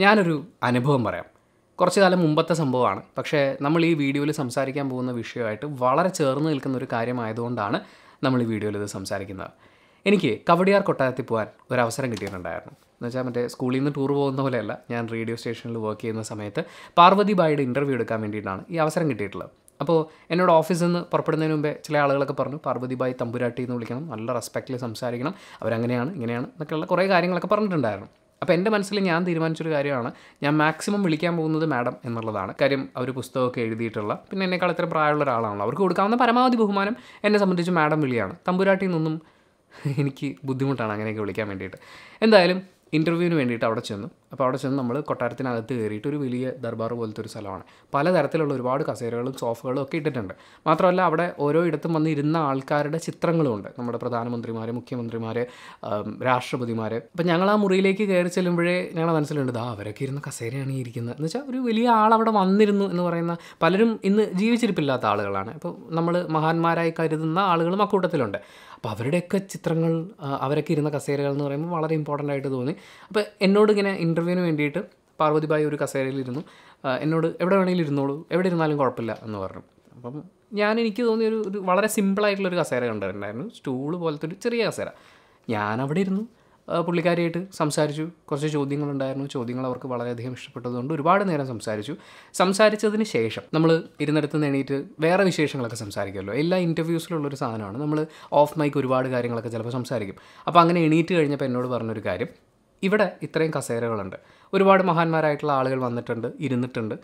ഞാനൊരു അനുഭവം പറയാം കുറച്ച് കാലം മുമ്പത്തെ സംഭവമാണ് പക്ഷേ നമ്മൾ ഈ വീഡിയോയിൽ സംസാരിക്കാൻ പോകുന്ന വിഷയമായിട്ട് വളരെ ചേർന്ന് നിൽക്കുന്ന ഒരു കാര്യമായതുകൊണ്ടാണ് നമ്മൾ ഈ വീഡിയോയിൽ ഇത് സംസാരിക്കുന്നത് എനിക്ക് കവടിയാർ കൊട്ടാരത്തിൽ പോകാൻ ഒരു അവസരം കിട്ടിയിട്ടുണ്ടായിരുന്നു എന്ന് വെച്ചാൽ മറ്റേ സ്കൂളിൽ നിന്ന് ടൂർ പോകുന്ന പോലെയല്ല ഞാൻ റേഡിയോ സ്റ്റേഷനിൽ വർക്ക് ചെയ്യുന്ന സമയത്ത് പാർവതി ബായുടെ ഇൻ്റർവ്യൂ എടുക്കാൻ വേണ്ടിയിട്ടാണ് ഈ അവസരം കിട്ടിയിട്ടുള്ളത് അപ്പോൾ എന്നോട് ഓഫീസിൽ നിന്ന് പുറപ്പെടുന്നതിന് മുമ്പേ ചില ആളുകളൊക്കെ പറഞ്ഞു പാർവതി തമ്പുരാട്ടി എന്ന് വിളിക്കണം നല്ല റെസ്പെക്റ്റിൽ സംസാരിക്കണം അവരങ്ങനെയാണ് ഇങ്ങനെയാണ് എന്നൊക്കെയുള്ള കുറേ കാര്യങ്ങളൊക്കെ പറഞ്ഞിട്ടുണ്ടായിരുന്നു അപ്പോൾ എൻ്റെ മനസ്സിൽ ഞാൻ തീരുമാനിച്ചൊരു കാര്യമാണ് ഞാൻ മാക്സിമം വിളിക്കാൻ പോകുന്നത് മാഡം എന്നുള്ളതാണ് കാര്യം അവർ പുസ്തകമൊക്കെ എഴുതിയിട്ടുള്ള പിന്നെ എന്നെക്കാൾ ഇത്ര പ്രായമുള്ള ഒരാളാണല്ലോ അവർക്ക് കൊടുക്കാവുന്ന പരമാവധി ബഹുമാനം എന്നെ സംബന്ധിച്ച് മാഡം വിളിയാണ് തമ്പുരാട്ടിയിൽ നിന്നും എനിക്ക് ബുദ്ധിമുട്ടാണ് അങ്ങനെയൊക്കെ വിളിക്കാൻ വേണ്ടിയിട്ട് എന്തായാലും ഇൻ്റർവ്യൂവിന് വേണ്ടിയിട്ട് അവിടെ ചെന്നു അപ്പോൾ അവിടെ ചെന്ന് നമ്മൾ കൊട്ടാരത്തിനകത്ത് കയറിയിട്ട് ഒരു വലിയ ദർബാർ പോലത്തെ ഒരു സ്ഥലമാണ് പലതരത്തിലുള്ള ഒരുപാട് കസേരകളും സോഫകളും ഒക്കെ ഇട്ടിട്ടുണ്ട് മാത്രമല്ല അവിടെ ഓരോ ഇടത്തും വന്ന് ഇരുന്ന ആൾക്കാരുടെ ചിത്രങ്ങളുമുണ്ട് നമ്മുടെ പ്രധാനമന്ത്രിമാർ മുഖ്യമന്ത്രിമാർ രാഷ്ട്രപതിമാർ അപ്പോൾ ഞങ്ങൾ ആ മുറിയിലേക്ക് കയറി ചെല്ലുമ്പോഴേ ഞങ്ങളുടെ മനസ്സിലുണ്ട് ആ അവരൊക്കെ ഇരുന്ന കസേരയാണ് ഈ ഇരിക്കുന്നത് എന്ന് വെച്ചാൽ ഒരു വലിയ ആൾ അവിടെ വന്നിരുന്നു എന്ന് പറയുന്ന പലരും ഇന്ന് ജീവിച്ചിരിപ്പില്ലാത്ത ആളുകളാണ് അപ്പോൾ നമ്മൾ മഹാന്മാരായി കരുതുന്ന ആളുകളും അക്കൂട്ടത്തിലുണ്ട് അപ്പോൾ അവരുടെയൊക്കെ ചിത്രങ്ങൾ അവരൊക്കെ ഇരുന്ന കസേരകൾ എന്ന് പറയുമ്പോൾ വളരെ ഇമ്പോർട്ടൻ്റ് ആയിട്ട് തോന്നി അപ്പോൾ എന്നോട് ഇങ്ങനെ ഇൻ്റർ ഇൻ്റർവ്യൂവിന് വേണ്ടിയിട്ട് പാർവതിബായി ഒരു കസേരയിലിരുന്നു എന്നോട് എവിടെ വേണമെങ്കിലും ഇരുന്നോളൂ എവിടെ ഇരുന്നാലും കുഴപ്പമില്ല എന്ന് പറഞ്ഞു അപ്പം ഞാൻ എനിക്ക് തോന്നിയ ഒരു ഒരു വളരെ സിമ്പിളായിട്ടുള്ളൊരു കസേര കണ്ടിട്ടുണ്ടായിരുന്നു സ്റ്റൂൾ പോലത്തെ ഒരു ചെറിയ കസേര ഞാൻ അവിടെ ഇരുന്നു പുള്ളിക്കാരിയായിട്ട് സംസാരിച്ചു കുറച്ച് ചോദ്യങ്ങളുണ്ടായിരുന്നു ചോദ്യങ്ങൾ അവർക്ക് വളരെയധികം ഇഷ്ടപ്പെട്ടതുകൊണ്ട് ഒരുപാട് നേരം സംസാരിച്ചു സംസാരിച്ചതിന് ശേഷം നമ്മൾ ഇരുന്നിടത്ത് നേടിയിട്ട് വേറെ വിശേഷങ്ങളൊക്കെ സംസാരിക്കുമല്ലോ എല്ലാ ഇൻ്റർവ്യൂസിലുള്ളൊരു സാധനമാണ് നമ്മൾ ഓഫ് മൈക്ക് ഒരുപാട് കാര്യങ്ങളൊക്കെ ചിലപ്പോൾ സംസാരിക്കും അപ്പോൾ അങ്ങനെ എണീറ്റ് കഴിഞ്ഞപ്പോൾ എന്നോട് പറഞ്ഞൊരു കാര്യം ഇവിടെ ഇത്രയും കസേരകളുണ്ട് ഒരുപാട് മഹാന്മാരായിട്ടുള്ള ആളുകൾ വന്നിട്ടുണ്ട് ഇരുന്നിട്ടുണ്ട്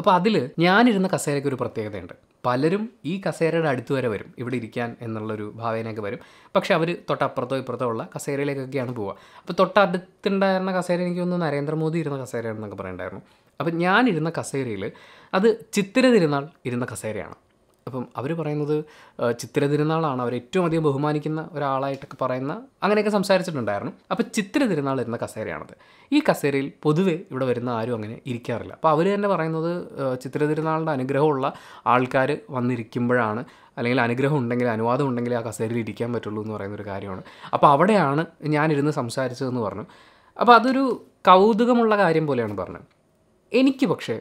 അപ്പോൾ അതിൽ ഞാനിരുന്ന കസേരയ്ക്ക് ഒരു പ്രത്യേകതയുണ്ട് പലരും ഈ കസേരയുടെ അടുത്ത് വരെ വരും ഇവിടെ ഇരിക്കാൻ എന്നുള്ളൊരു ഭാവനയൊക്കെ വരും പക്ഷെ അവർ തൊട്ടപ്പുറത്തോ ഇപ്പുറത്തോ ഉള്ള കസേരയിലേക്കൊക്കെയാണ് പോവുക അപ്പോൾ തൊട്ടടുത്തുണ്ടായിരുന്ന കസേര എനിക്ക് തോന്നുന്നു നരേന്ദ്രമോദി ഇരുന്ന കസേരയാണെന്നൊക്കെ പറയണ്ടായിരുന്നു അപ്പോൾ ഞാനിരുന്ന കസേരയിൽ അത് ചിത്തിര തിരുന്നാൾ ഇരുന്ന കസേരയാണ് അപ്പം അവർ പറയുന്നത് ചിത്തിര തിരുനാളാണ് അവർ ഏറ്റവും അധികം ബഹുമാനിക്കുന്ന ഒരാളായിട്ടൊക്കെ പറയുന്ന അങ്ങനെയൊക്കെ സംസാരിച്ചിട്ടുണ്ടായിരുന്നു അപ്പോൾ ചിത്തിര തിരുനാൾ വരുന്ന കസേരയാണത് ഈ കസേരയിൽ പൊതുവെ ഇവിടെ വരുന്ന ആരും അങ്ങനെ ഇരിക്കാറില്ല അപ്പോൾ അവർ തന്നെ പറയുന്നത് ചിത്തിര തിരുനാളിൻ്റെ അനുഗ്രഹമുള്ള ആൾക്കാർ വന്നിരിക്കുമ്പോഴാണ് അല്ലെങ്കിൽ അനുഗ്രഹം ഉണ്ടെങ്കിൽ അനുവാദം ഉണ്ടെങ്കിൽ ആ കസേരയിൽ ഇരിക്കാൻ പറ്റുള്ളൂ എന്ന് പറയുന്ന ഒരു കാര്യമാണ് അപ്പോൾ അവിടെയാണ് ഞാനിരുന്ന് സംസാരിച്ചതെന്ന് പറഞ്ഞു അപ്പോൾ അതൊരു കൗതുകമുള്ള കാര്യം പോലെയാണ് പറഞ്ഞത് എനിക്ക് പക്ഷേ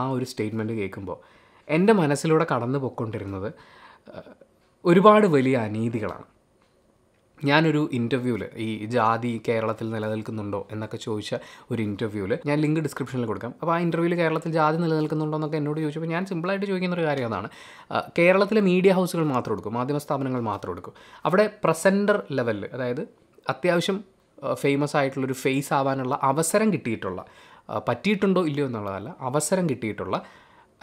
ആ ഒരു സ്റ്റേറ്റ്മെൻറ്റ് കേൾക്കുമ്പോൾ എൻ്റെ മനസ്സിലൂടെ കടന്നു പോയിക്കൊണ്ടിരുന്നത് ഒരുപാട് വലിയ അനീതികളാണ് ഞാനൊരു ഇൻ്റർവ്യൂവിൽ ഈ ജാതി കേരളത്തിൽ നിലനിൽക്കുന്നുണ്ടോ എന്നൊക്കെ ചോദിച്ച ഒരു ഇൻ്റർവ്യൂവിൽ ഞാൻ ലിങ്ക് ഡിസ്ക്രിപ്ഷനിൽ കൊടുക്കാം അപ്പോൾ ആ ഇൻ്റർവ്യൂവിൽ കേരളത്തിൽ ജാതി നിലനിൽക്കുന്നുണ്ടോ എന്നൊക്കെ എന്നോട് ചോദിച്ചപ്പോൾ ഞാൻ സിമ്പിളായിട്ട് ചോദിക്കുന്ന ഒരു കാര്യം അതാണ് കേരളത്തിലെ മീഡിയ ഹൗസുകൾ മാത്രം എടുക്കും മാധ്യമ സ്ഥാപനങ്ങൾ മാത്രം എടുക്കും അവിടെ പ്രസൻറ്റർ ലെവലിൽ അതായത് അത്യാവശ്യം ഫേമസ് ആയിട്ടുള്ളൊരു ഫേസ് ആവാനുള്ള അവസരം കിട്ടിയിട്ടുള്ള പറ്റിയിട്ടുണ്ടോ ഇല്ലയോ എന്നുള്ളതല്ല അവസരം കിട്ടിയിട്ടുള്ള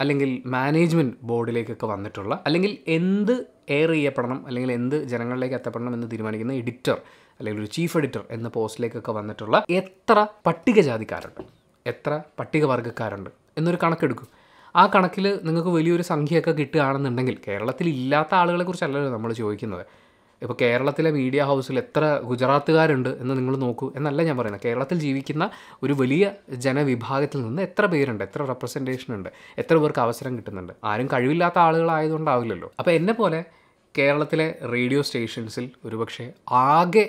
അല്ലെങ്കിൽ മാനേജ്മെൻറ്റ് ബോർഡിലേക്കൊക്കെ വന്നിട്ടുള്ള അല്ലെങ്കിൽ എന്ത് എയർ ചെയ്യപ്പെടണം അല്ലെങ്കിൽ എന്ത് ജനങ്ങളിലേക്ക് എത്തപ്പെടണം എന്ന് തീരുമാനിക്കുന്ന എഡിറ്റർ അല്ലെങ്കിൽ ഒരു ചീഫ് എഡിറ്റർ എന്ന പോസ്റ്റിലേക്കൊക്കെ വന്നിട്ടുള്ള എത്ര പട്ടികജാതിക്കാരുണ്ട് എത്ര പട്ടികവർഗ്ഗക്കാരുണ്ട് എന്നൊരു കണക്കെടുക്കും ആ കണക്കിൽ നിങ്ങൾക്ക് വലിയൊരു സംഖ്യയൊക്കെ കിട്ടുകയാണെന്നുണ്ടെങ്കിൽ കേരളത്തിൽ ഇല്ലാത്ത ആളുകളെക്കുറിച്ചല്ലല്ലോ നമ്മൾ ചോദിക്കുന്നത് ഇപ്പോൾ കേരളത്തിലെ മീഡിയ ഹൗസിൽ എത്ര ഗുജറാത്തുകാരുണ്ട് എന്ന് നിങ്ങൾ നോക്കൂ എന്നല്ല ഞാൻ പറയുന്നത് കേരളത്തിൽ ജീവിക്കുന്ന ഒരു വലിയ ജനവിഭാഗത്തിൽ നിന്ന് എത്ര പേരുണ്ട് എത്ര റെപ്രസെൻറ്റേഷൻ ഉണ്ട് എത്ര പേർക്ക് അവസരം കിട്ടുന്നുണ്ട് ആരും കഴിവില്ലാത്ത ആളുകളായതുകൊണ്ടാവില്ലല്ലോ അപ്പോൾ എന്നെ പോലെ കേരളത്തിലെ റേഡിയോ സ്റ്റേഷൻസിൽ ഒരുപക്ഷെ ആകെ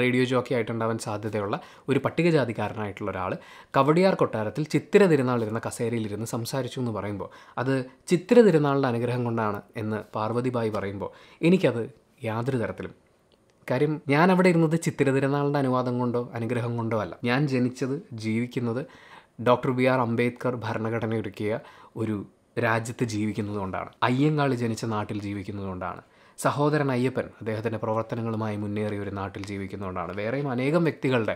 റേഡിയോ ജോക്കി ആയിട്ടുണ്ടാവാൻ സാധ്യതയുള്ള ഒരു പട്ടികജാതിക്കാരനായിട്ടുള്ള ഒരാൾ കവടിയാർ കൊട്ടാരത്തിൽ ചിത്തിര തിരുനാൾ ഇരുന്ന കസേരയിലിരുന്ന് സംസാരിച്ചു എന്ന് പറയുമ്പോൾ അത് ചിത്തിര തിരുനാളിൻ്റെ അനുഗ്രഹം കൊണ്ടാണ് എന്ന് പാർവതിബായി പറയുമ്പോൾ എനിക്കത് യാതൊരു തരത്തിലും കാര്യം ഞാൻ അവിടെ ഇരുന്നത് ചിത്തിര അനുവാദം കൊണ്ടോ അനുഗ്രഹം കൊണ്ടോ അല്ല ഞാൻ ജനിച്ചത് ജീവിക്കുന്നത് ഡോക്ടർ ബി ആർ അംബേദ്കർ ഭരണഘടന ഒരുക്കിയ ഒരു രാജ്യത്ത് ജീവിക്കുന്നതുകൊണ്ടാണ് അയ്യങ്കാളി ജനിച്ച നാട്ടിൽ ജീവിക്കുന്നതുകൊണ്ടാണ് സഹോദരൻ അയ്യപ്പൻ അദ്ദേഹത്തിൻ്റെ പ്രവർത്തനങ്ങളുമായി മുന്നേറിയ ഒരു നാട്ടിൽ ജീവിക്കുന്നതുകൊണ്ടാണ് വേറെയും അനേകം വ്യക്തികളുടെ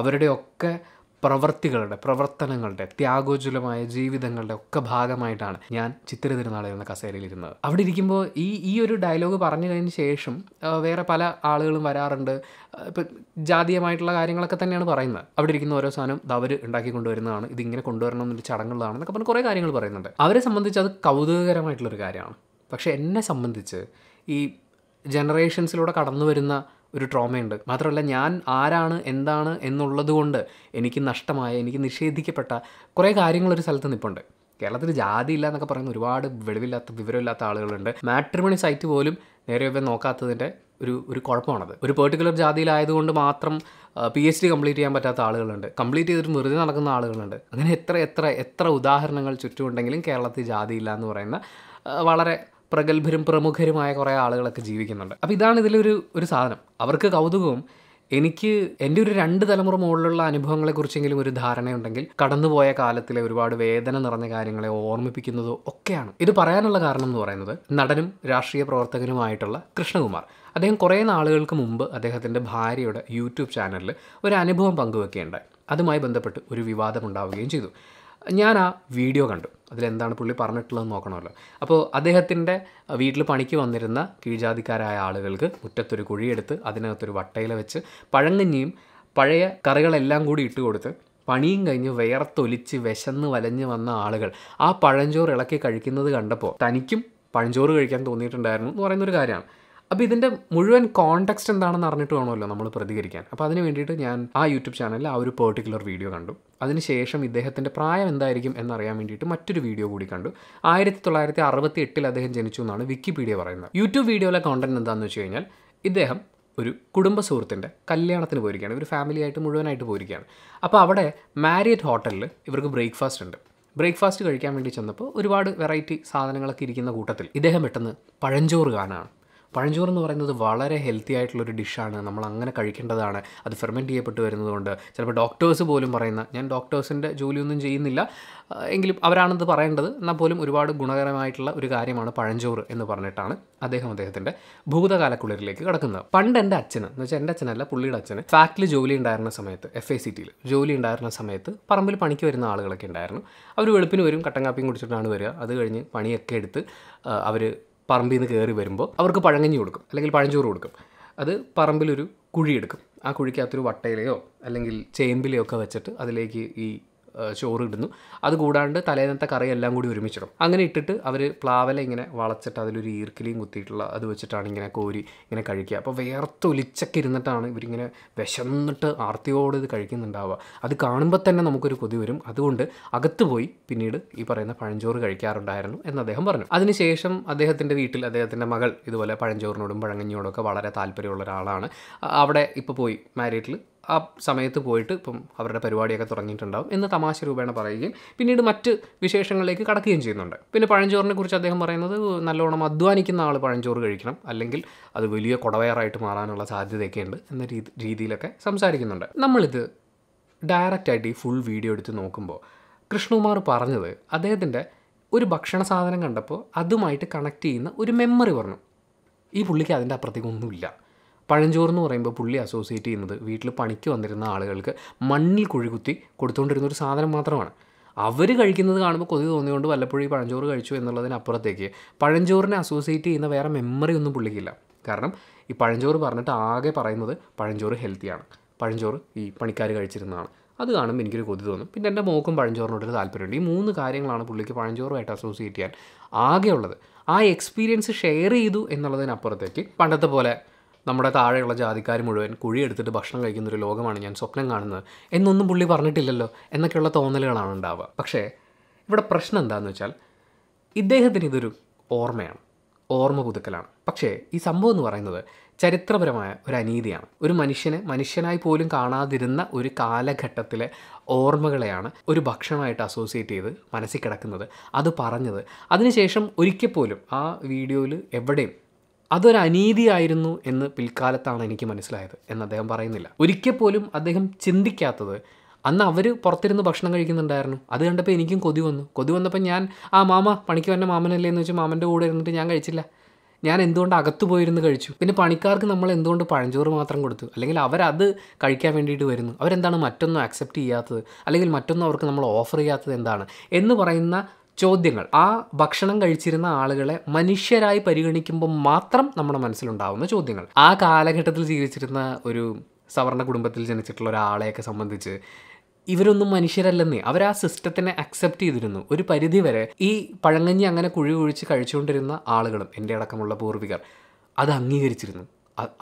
അവരുടെയൊക്കെ പ്രവൃത്തികളുടെ പ്രവർത്തനങ്ങളുടെ ത്യാഗോജ്വലമായ ജീവിതങ്ങളുടെ ഒക്കെ ഭാഗമായിട്ടാണ് ഞാൻ ചിത്ര തിരുനാൾ എന്ന കസേരയിലിരുന്നത് അവിടെ ഇരിക്കുമ്പോൾ ഈ ഈ ഒരു ഡയലോഗ് പറഞ്ഞു കഴിഞ്ഞ ശേഷം വേറെ പല ആളുകളും വരാറുണ്ട് ഇപ്പം ജാതീയമായിട്ടുള്ള കാര്യങ്ങളൊക്കെ തന്നെയാണ് പറയുന്നത് അവിടെ ഇരിക്കുന്ന ഓരോ സാധനം അവർ ഉണ്ടാക്കി കൊണ്ടുവരുന്നതാണ് ഇതിങ്ങനെ കൊണ്ടുവരണം എന്നൊരു ചടങ്ങുള്ളതാണ് എന്നൊക്കെ പറഞ്ഞ് കുറേ കാര്യങ്ങൾ പറയുന്നുണ്ട് അവരെ സംബന്ധിച്ച് അത് കൗതുകകരമായിട്ടുള്ളൊരു കാര്യമാണ് പക്ഷേ എന്നെ സംബന്ധിച്ച് ഈ ജനറേഷൻസിലൂടെ കടന്നു വരുന്ന ഒരു ട്രോമയുണ്ട് മാത്രമല്ല ഞാൻ ആരാണ് എന്താണ് എന്നുള്ളത് കൊണ്ട് എനിക്ക് നഷ്ടമായ എനിക്ക് നിഷേധിക്കപ്പെട്ട കുറേ കാര്യങ്ങൾ ഒരു സ്ഥലത്ത് നിൽപ്പുണ്ട് കേരളത്തിൽ ജാതി ഇല്ല എന്നൊക്കെ പറയുന്ന ഒരുപാട് വെളിവില്ലാത്ത വിവരമില്ലാത്ത ആളുകളുണ്ട് മാട്രിമണി സൈറ്റ് പോലും നേരെ നോക്കാത്തതിൻ്റെ ഒരു ഒരു കുഴപ്പമാണത് ഒരു പെർട്ടിക്കുലർ ജാതിയിലായതുകൊണ്ട് മാത്രം പി എച്ച് ഡി കംപ്ലീറ്റ് ചെയ്യാൻ പറ്റാത്ത ആളുകളുണ്ട് കംപ്ലീറ്റ് ചെയ്തിട്ട് വെറുതെ നടക്കുന്ന ആളുകളുണ്ട് അങ്ങനെ എത്ര എത്ര എത്ര ഉദാഹരണങ്ങൾ ചുറ്റുമുണ്ടെങ്കിലും കേരളത്തിൽ ജാതിയില്ല എന്ന് പറയുന്ന വളരെ പ്രഗത്ഭരും പ്രമുഖരുമായ കുറേ ആളുകളൊക്കെ ജീവിക്കുന്നുണ്ട് അപ്പോൾ ഇതാണ് ഇതിലൊരു ഒരു സാധനം അവർക്ക് കൗതുകവും എനിക്ക് എൻ്റെ ഒരു രണ്ട് തലമുറ മുകളിലുള്ള അനുഭവങ്ങളെക്കുറിച്ചെങ്കിലും ഒരു ധാരണയുണ്ടെങ്കിൽ കടന്നുപോയ കാലത്തിലെ ഒരുപാട് വേദന നിറഞ്ഞ കാര്യങ്ങളെ ഓർമ്മിപ്പിക്കുന്നതോ ഒക്കെയാണ് ഇത് പറയാനുള്ള കാരണം എന്ന് പറയുന്നത് നടനും രാഷ്ട്രീയ പ്രവർത്തകനുമായിട്ടുള്ള കൃഷ്ണകുമാർ അദ്ദേഹം കുറേ നാളുകൾക്ക് മുമ്പ് അദ്ദേഹത്തിൻ്റെ ഭാര്യയുടെ യൂട്യൂബ് ചാനലിൽ ഒരു അനുഭവം പങ്കുവെക്കുകയുണ്ടായി അതുമായി ബന്ധപ്പെട്ട് ഒരു വിവാദമുണ്ടാവുകയും ചെയ്തു ഞാൻ ആ വീഡിയോ കണ്ടു അതിലെന്താണ് പുള്ളി പറഞ്ഞിട്ടുള്ളതെന്ന് നോക്കണമല്ലോ അപ്പോൾ അദ്ദേഹത്തിൻ്റെ വീട്ടിൽ പണിക്ക് വന്നിരുന്ന കീഴ്ജാതിക്കാരായ ആളുകൾക്ക് മുറ്റത്തൊരു കുഴിയെടുത്ത് അതിനകത്തൊരു വട്ടയിൽ വെച്ച് പഴങ്ങഞ്ഞിയും പഴയ കറികളെല്ലാം കൂടി ഇട്ട് കൊടുത്ത് പണിയും കഴിഞ്ഞ് വിയർത്തൊലിച്ച് വിശന്ന് വലഞ്ഞ് വന്ന ആളുകൾ ആ പഴഞ്ചോറ് ഇളക്കി കഴിക്കുന്നത് കണ്ടപ്പോൾ തനിക്കും പഴഞ്ചോറ് കഴിക്കാൻ തോന്നിയിട്ടുണ്ടായിരുന്നു എന്ന് പറയുന്നൊരു കാര്യമാണ് അപ്പോൾ ഇതിൻ്റെ മുഴുവൻ കോണ്ടെക്സ്റ്റ് എന്താണെന്ന് അറിഞ്ഞിട്ട് വേണമല്ലോ നമ്മൾ പ്രതികരിക്കാൻ അപ്പോൾ അതിന് വേണ്ടിയിട്ട് ഞാൻ ആ യൂട്യൂബ് ചാനലിൽ ആ ഒരു പെർട്ടിക്കുലർ വീഡിയോ കണ്ടു അതിനുശേഷം ഇദ്ദേഹത്തിൻ്റെ പ്രായം എന്തായിരിക്കും എന്നറിയാൻ വേണ്ടിയിട്ട് മറ്റൊരു വീഡിയോ കൂടി കണ്ടു ആയിരത്തി തൊള്ളായിരത്തി അറുപത്തി എട്ടിൽ അദ്ദേഹം ജനിച്ചു എന്നാണ് വിക്കിപീഡിയ പറയുന്നത് യൂട്യൂബ് വീഡിയോയിലെ കോണ്ടന്റ് എന്താണെന്ന് വെച്ച് കഴിഞ്ഞാൽ ഇദ്ദേഹം ഒരു കുടുംബ സുഹൃത്തിൻ്റെ കല്യാണത്തിന് പോയിരിക്കുകയാണ് ഒരു ഫാമിലി ആയിട്ട് മുഴുവനായിട്ട് പോയിരിക്കുകയാണ് അപ്പോൾ അവിടെ മാരിയറ്റ് ഹോട്ടലിൽ ഇവർക്ക് ബ്രേക്ക്ഫാസ്റ്റ് ഉണ്ട് ബ്രേക്ക്ഫാസ്റ്റ് കഴിക്കാൻ വേണ്ടി ചെന്നപ്പോൾ ഒരുപാട് വെറൈറ്റി സാധനങ്ങളൊക്കെ ഇരിക്കുന്ന കൂട്ടത്തിൽ ഇദ്ദേഹം പെട്ടെന്ന് പഴഞ്ചോറ് കാണാണ് പഴഞ്ചോറ് എന്ന് പറയുന്നത് വളരെ ഹെൽത്തി ആയിട്ടുള്ളൊരു ഡിഷാണ് നമ്മൾ അങ്ങനെ കഴിക്കേണ്ടതാണ് അത് ഫെർമെൻറ്റ് ചെയ്യപ്പെട്ട് വരുന്നതുകൊണ്ട് ചിലപ്പോൾ ഡോക്ടേഴ്സ് പോലും പറയുന്ന ഞാൻ ഡോക്ടേഴ്സിൻ്റെ ജോലിയൊന്നും ചെയ്യുന്നില്ല എങ്കിലും അവരാണെന്ന് പറയേണ്ടത് എന്നാൽ പോലും ഒരുപാട് ഗുണകരമായിട്ടുള്ള ഒരു കാര്യമാണ് പഴഞ്ചോറ് എന്ന് പറഞ്ഞിട്ടാണ് അദ്ദേഹം അദ്ദേഹത്തിൻ്റെ ഭൂതകാലക്കുളിരിലേക്ക് കിടക്കുന്നത് പണ്ട് എൻ്റെ അച്ഛന് എന്ന് വെച്ചാൽ എൻ്റെ അച്ഛനല്ല പുള്ളിയുടെ അച്ഛന് ഫാക്ടറി ജോലി ഉണ്ടായിരുന്ന സമയത്ത് എഫ് എ സി ടിയിൽ ജോലി ഉണ്ടായിരുന്ന സമയത്ത് പറമ്പിൽ പണിക്ക് വരുന്ന ആളുകളൊക്കെ ഉണ്ടായിരുന്നു അവർ വെളുപ്പിന് വരും കട്ടൻ കാപ്പിയും കുടിച്ചിട്ടാണ് വരിക അത് കഴിഞ്ഞ് പണിയൊക്കെ എടുത്ത് അവർ പറമ്പിൽ നിന്ന് കയറി വരുമ്പോൾ അവർക്ക് പഴങ്ങഞ്ഞി കൊടുക്കും അല്ലെങ്കിൽ പഴഞ്ചോറ് കൊടുക്കും അത് പറമ്പിലൊരു കുഴിയെടുക്കും ആ കുഴിക്കകത്തൊരു വട്ടയിലെയോ അല്ലെങ്കിൽ ചേമ്പിലെയോ ഒക്കെ വെച്ചിട്ട് അതിലേക്ക് ഈ ചോറ് ഇടുന്നു അതുകൂടാണ്ട് തലേന്നത്തെ കറി എല്ലാം കൂടി ഒരുമിച്ചിടും അങ്ങനെ ഇട്ടിട്ട് അവർ പ്ലാവല ഇങ്ങനെ വളച്ചിട്ട് അതിലൊരു ഈർക്കിലിയും കുത്തിയിട്ടുള്ള അത് വെച്ചിട്ടാണ് ഇങ്ങനെ കോരി ഇങ്ങനെ കഴിക്കുക അപ്പോൾ വേർത്തൊലിച്ചൊക്കെ ഇരുന്നിട്ടാണ് ഇവരിങ്ങനെ വിശന്നിട്ട് ആർത്തിയോട് ഇത് കഴിക്കുന്നുണ്ടാവുക അത് കാണുമ്പോൾ തന്നെ നമുക്കൊരു കൊതി വരും അതുകൊണ്ട് അകത്ത് പോയി പിന്നീട് ഈ പറയുന്ന പഴഞ്ചോറ് കഴിക്കാറുണ്ടായിരുന്നു എന്ന് അദ്ദേഹം പറഞ്ഞു അതിനുശേഷം അദ്ദേഹത്തിൻ്റെ വീട്ടിൽ അദ്ദേഹത്തിൻ്റെ മകൾ ഇതുപോലെ പഴഞ്ചോറിനോടും പഴങ്ങഞ്ഞിയോടും ഒക്കെ വളരെ താല്പര്യമുള്ള ഒരാളാണ് അവിടെ ഇപ്പോൾ പോയി മാരിയറ്റിൽ ആ സമയത്ത് പോയിട്ട് ഇപ്പം അവരുടെ പരിപാടിയൊക്കെ തുടങ്ങിയിട്ടുണ്ടാവും എന്ന് തമാശ രൂപേണ പറയുകയും പിന്നീട് മറ്റ് വിശേഷങ്ങളിലേക്ക് കടക്കുകയും ചെയ്യുന്നുണ്ട് പിന്നെ പഴഞ്ചോറിനെ കുറിച്ച് അദ്ദേഹം പറയുന്നത് നല്ലോണം അധ്വാനിക്കുന്ന ആൾ പഴഞ്ചോറ് കഴിക്കണം അല്ലെങ്കിൽ അത് വലിയ കൊടവയറായിട്ട് മാറാനുള്ള സാധ്യതയൊക്കെ ഉണ്ട് എന്ന രീതിയിലൊക്കെ സംസാരിക്കുന്നുണ്ട് നമ്മളിത് ഡയറക്റ്റായിട്ട് ഈ ഫുൾ വീഡിയോ എടുത്ത് നോക്കുമ്പോൾ കൃഷ്ണകുമാർ പറഞ്ഞത് അദ്ദേഹത്തിൻ്റെ ഒരു ഭക്ഷണ സാധനം കണ്ടപ്പോൾ അതുമായിട്ട് കണക്ട് ചെയ്യുന്ന ഒരു മെമ്മറി പറഞ്ഞു ഈ പുള്ളിക്ക് അതിൻ്റെ ഒന്നുമില്ല പഴഞ്ചോറ് എന്ന് പറയുമ്പോൾ പുള്ളി അസോസിയേറ്റ് ചെയ്യുന്നത് വീട്ടിൽ പണിക്ക് വന്നിരുന്ന ആളുകൾക്ക് മണ്ണിൽ കുഴികുത്തി കൊടുത്തുകൊണ്ടിരുന്ന ഒരു സാധനം മാത്രമാണ് അവർ കഴിക്കുന്നത് കാണുമ്പോൾ കൊതി തോന്നിയുകൊണ്ട് വല്ലപ്പോഴും ഈ പഴഞ്ചോറ് കഴിച്ചു എന്നുള്ളതിനപ്പുറത്തേക്ക് പഴഞ്ചോറിനെ അസോസിയേറ്റ് ചെയ്യുന്ന വേറെ മെമ്മറി ഒന്നും പുള്ളിക്കില്ല കാരണം ഈ പഴഞ്ചോറ് പറഞ്ഞിട്ട് ആകെ പറയുന്നത് പഴഞ്ചോറ് ഹെൽത്തിയാണ് പഴഞ്ചോറ് ഈ പണിക്കാർ കഴിച്ചിരുന്നതാണ് അത് കാണുമ്പോൾ എനിക്കൊരു കൊതി തോന്നും പിന്നെ എൻ്റെ മോക്കും പഴഞ്ചോറിനോടൊരു താല്പര്യമുണ്ട് ഈ മൂന്ന് കാര്യങ്ങളാണ് പുള്ളിക്ക് പഴഞ്ചോറുമായിട്ട് അസോസിയേറ്റ് ചെയ്യാൻ ആകെ ഉള്ളത് ആ എക്സ്പീരിയൻസ് ഷെയർ ചെയ്തു എന്നുള്ളതിനപ്പുറത്തേക്ക് പണ്ടത്തെ പോലെ നമ്മുടെ താഴെയുള്ള ജാതിക്കാർ മുഴുവൻ കുഴി എടുത്തിട്ട് ഭക്ഷണം കഴിക്കുന്ന ഒരു ലോകമാണ് ഞാൻ സ്വപ്നം കാണുന്നത് എന്നൊന്നും പുള്ളി പറഞ്ഞിട്ടില്ലല്ലോ എന്നൊക്കെയുള്ള തോന്നലുകളാണ് ഉണ്ടാവുക പക്ഷേ ഇവിടെ പ്രശ്നം എന്താണെന്ന് വെച്ചാൽ ഇദ്ദേഹത്തിന് ഇതൊരു ഓർമ്മയാണ് ഓർമ്മ പുതുക്കലാണ് പക്ഷേ ഈ സംഭവം എന്ന് പറയുന്നത് ചരിത്രപരമായ ഒരു അനീതിയാണ് ഒരു മനുഷ്യനെ മനുഷ്യനായി പോലും കാണാതിരുന്ന ഒരു കാലഘട്ടത്തിലെ ഓർമ്മകളെയാണ് ഒരു ഭക്ഷണമായിട്ട് അസോസിയേറ്റ് ചെയ്ത് മനസ്സിൽ കിടക്കുന്നത് അത് പറഞ്ഞത് അതിനുശേഷം ഒരിക്കൽ പോലും ആ വീഡിയോയിൽ എവിടെയും അതൊരു എന്ന് പിൽക്കാലത്താണ് എനിക്ക് മനസ്സിലായത് എന്ന് അദ്ദേഹം പറയുന്നില്ല ഒരിക്കൽ പോലും അദ്ദേഹം ചിന്തിക്കാത്തത് അന്ന് അവർ പുറത്തിരുന്ന് ഭക്ഷണം കഴിക്കുന്നുണ്ടായിരുന്നു അത് കണ്ടപ്പോൾ എനിക്കും കൊതി വന്നു കൊതി വന്നപ്പോൾ ഞാൻ ആ മാമ പണിക്ക് വന്ന മാമനല്ലേ എന്ന് വെച്ചാൽ മാമൻ്റെ കൂടെ ഇരുന്നിട്ട് ഞാൻ കഴിച്ചില്ല ഞാൻ എന്തുകൊണ്ട് അകത്ത് പോയിരുന്ന് കഴിച്ചു പിന്നെ പണിക്കാർക്ക് നമ്മൾ എന്തുകൊണ്ട് പഴഞ്ചോറ് മാത്രം കൊടുത്തു അല്ലെങ്കിൽ അവരത് കഴിക്കാൻ വേണ്ടിയിട്ട് വരുന്നു അവരെന്താണ് മറ്റൊന്നും അക്സെപ്റ്റ് ചെയ്യാത്തത് അല്ലെങ്കിൽ മറ്റൊന്നും അവർക്ക് നമ്മൾ ഓഫർ ചെയ്യാത്തത് എന്താണ് എന്ന് പറയുന്ന ചോദ്യങ്ങൾ ആ ഭക്ഷണം കഴിച്ചിരുന്ന ആളുകളെ മനുഷ്യരായി പരിഗണിക്കുമ്പോൾ മാത്രം നമ്മുടെ മനസ്സിലുണ്ടാവുന്ന ചോദ്യങ്ങൾ ആ കാലഘട്ടത്തിൽ ജീവിച്ചിരുന്ന ഒരു സവർണ കുടുംബത്തിൽ ജനിച്ചിട്ടുള്ള ഒരാളെയൊക്കെ സംബന്ധിച്ച് ഇവരൊന്നും മനുഷ്യരല്ലെന്നേ അവർ ആ സിസ്റ്റത്തിനെ അക്സെപ്റ്റ് ചെയ്തിരുന്നു ഒരു പരിധി വരെ ഈ പഴങ്ങഞ്ഞി അങ്ങനെ കുഴി കുഴിച്ച് കഴിച്ചുകൊണ്ടിരുന്ന ആളുകളും എൻ്റെ അടക്കമുള്ള പൂർവികർ അത് അംഗീകരിച്ചിരുന്നു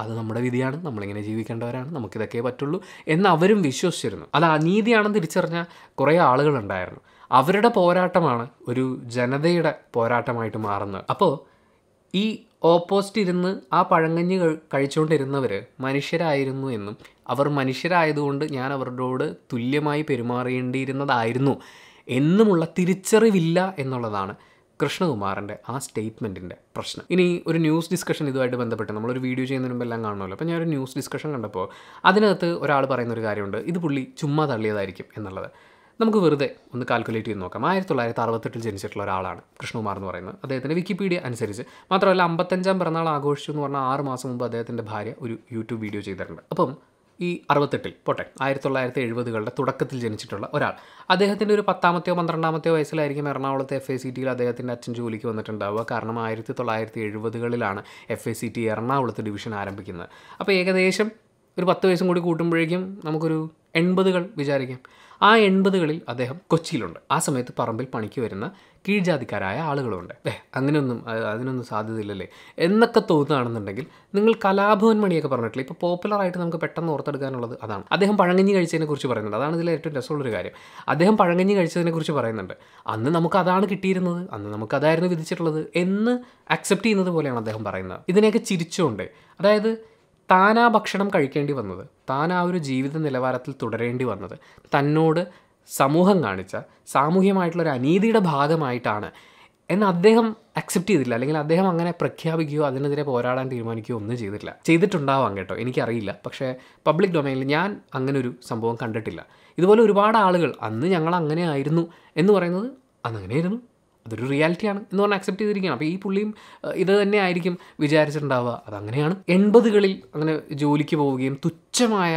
അത് നമ്മുടെ വിധിയാണ് നമ്മളിങ്ങനെ ജീവിക്കേണ്ടവരാണ് നമുക്കിതൊക്കെ പറ്റുള്ളൂ എന്ന് അവരും വിശ്വസിച്ചിരുന്നു അത് അനീതിയാണെന്ന് തിരിച്ചറിഞ്ഞ കുറേ ആളുകളുണ്ടായിരുന്നു അവരുടെ പോരാട്ടമാണ് ഒരു ജനതയുടെ പോരാട്ടമായിട്ട് മാറുന്നത് അപ്പോൾ ഈ ഓപ്പോസിറ്റ് ഇരുന്ന് ആ പഴങ്കഞ്ഞ് കഴിച്ചുകൊണ്ടിരുന്നവർ മനുഷ്യരായിരുന്നു എന്നും അവർ മനുഷ്യരായതുകൊണ്ട് ഞാൻ അവരോട് തുല്യമായി പെരുമാറേണ്ടിയിരുന്നതായിരുന്നു എന്നുമുള്ള തിരിച്ചറിവില്ല എന്നുള്ളതാണ് കൃഷ്ണകുമാറിൻ്റെ ആ സ്റ്റേറ്റ്മെൻറ്റിൻ്റെ പ്രശ്നം ഇനി ഒരു ന്യൂസ് ഡിസ്കഷൻ ഇതുമായിട്ട് ബന്ധപ്പെട്ട് നമ്മളൊരു വീഡിയോ ചെയ്യുന്നതിന് മുമ്പ് എല്ലാം കാണുമല്ലോ അപ്പോൾ ഞാനൊരു ന്യൂസ് ഡിസ്കഷൻ കണ്ടപ്പോൾ അതിനകത്ത് ഒരാൾ പറയുന്നൊരു കാര്യമുണ്ട് ഇത് പുള്ളി ചുമ്മാ തള്ളിയതായിരിക്കും എന്നുള്ളത് നമുക്ക് വെറുതെ ഒന്ന് കാൽക്കുലേറ്റ് ചെയ്ത് നോക്കാം ആയിരത്തി തൊള്ളായിരത്തി അറുപത്തെട്ടിൽ ജനിച്ചിട്ടുള്ള ഒരാളാണ് കൃഷ്ണകുമാർ എന്ന് പറയുന്നത് അദ്ദേഹത്തിൻ്റെ വിക്കിപീഡിയ അനുസരിച്ച് മാത്രമല്ല അമ്പത്തഞ്ചാം പിറന്നാൾ ആഘോഷിച്ചു എന്ന് പറഞ്ഞാൽ ആറ് മാസം മുമ്പ് അദ്ദേഹത്തിൻ്റെ ഭാര്യ ഒരു യൂട്യൂബ് വീഡിയോ ചെയ്തിട്ടുണ്ട് അപ്പം ഈ അറുപത്തെട്ടിൽ പോട്ടെ ആയിരത്തി തൊള്ളായിരത്തി എഴുപതുകളുടെ തുടക്കത്തിൽ ജനിച്ചിട്ടുള്ള ഒരാൾ അദ്ദേഹത്തിൻ്റെ ഒരു പത്താമത്തെയോ പന്ത്രണ്ടാമത്തെയോ വയസ്സിലായിരിക്കും എറണാകുളത്തെ എഫ് എ സി ടിയിൽ അദ്ദേഹത്തിൻ്റെ അച്ഛൻ ജോലിക്ക് വന്നിട്ടുണ്ടാവുക കാരണം ആയിരത്തി തൊള്ളായിരത്തി എഴുപതുകളിലാണ് എഫ് എ സി ടി എറണാകുളത്ത് ഡിവിഷൻ ആരംഭിക്കുന്നത് അപ്പോൾ ഏകദേശം ഒരു പത്ത് വയസ്സും കൂടി കൂട്ടുമ്പോഴേക്കും നമുക്കൊരു എൺപതുകൾ വിചാരിക്കാം ആ എൺപതുകളിൽ അദ്ദേഹം കൊച്ചിയിലുണ്ട് ആ സമയത്ത് പറമ്പിൽ പണിക്ക് വരുന്ന കീഴ്ജാതിക്കാരായ ആളുകളുണ്ട് ഏ അങ്ങനെയൊന്നും അതിനൊന്നും സാധ്യതയില്ലല്ലേ എന്നൊക്കെ തോന്നുകയാണെന്നുണ്ടെങ്കിൽ നിങ്ങൾ കലാഭവൻ മണിയൊക്കെ പറഞ്ഞിട്ടില്ല ഇപ്പോൾ പോപ്പുലറായിട്ട് നമുക്ക് പെട്ടെന്ന് ഓർത്തെടുക്കാനുള്ളത് അതാണ് അദ്ദേഹം പഴങ്ങഞ്ഞി കഴിച്ചതിനെ കുറിച്ച് പറയുന്നുണ്ട് അതാണ് ഇതിലെ ഏറ്റവും രസമുള്ളൊരു കാര്യം അദ്ദേഹം പഴങ്ങഞ്ഞി കഴിച്ചതിനെ കുറിച്ച് പറയുന്നുണ്ട് അന്ന് നമുക്ക് അതാണ് കിട്ടിയിരുന്നത് അന്ന് നമുക്ക് അതായിരുന്നു വിധിച്ചിട്ടുള്ളത് എന്ന് അക്സെപ്റ്റ് ചെയ്യുന്നത് പോലെയാണ് അദ്ദേഹം പറയുന്നത് ഇതിനെയൊക്കെ ചിരിച്ചുകൊണ്ട് അതായത് താനാ ഭക്ഷണം കഴിക്കേണ്ടി വന്നത് താൻ ആ ഒരു ജീവിത നിലവാരത്തിൽ തുടരേണ്ടി വന്നത് തന്നോട് സമൂഹം കാണിച്ച സാമൂഹ്യമായിട്ടുള്ള ഒരു അനീതിയുടെ ഭാഗമായിട്ടാണ് എന്ന് അദ്ദേഹം അക്സെപ്റ്റ് ചെയ്തില്ല അല്ലെങ്കിൽ അദ്ദേഹം അങ്ങനെ പ്രഖ്യാപിക്കുകയോ അതിനെതിരെ പോരാടാൻ തീരുമാനിക്കുകയോ ഒന്നും ചെയ്തിട്ടില്ല ചെയ്തിട്ടുണ്ടാവാം കേട്ടോ എനിക്കറിയില്ല പക്ഷേ പബ്ലിക് ഡൊമൈനിൽ ഞാൻ അങ്ങനെ ഒരു സംഭവം കണ്ടിട്ടില്ല ഇതുപോലെ ഒരുപാട് ആളുകൾ അന്ന് ഞങ്ങൾ അങ്ങനെ ആയിരുന്നു എന്ന് പറയുന്നത് അന്നങ്ങനെയായിരുന്നു അതൊരു റിയാലിറ്റിയാണ് എന്ന് പറഞ്ഞാൽ അക്സെപ്റ്റ് ചെയ്തിരിക്കുകയാണ് അപ്പോൾ ഈ പുള്ളിയും ഇത് തന്നെ ആയിരിക്കും വിചാരിച്ചിട്ടുണ്ടാവുക അതങ്ങനെയാണ് എൺപതുകളിൽ അങ്ങനെ ജോലിക്ക് പോവുകയും തുച്ഛമായ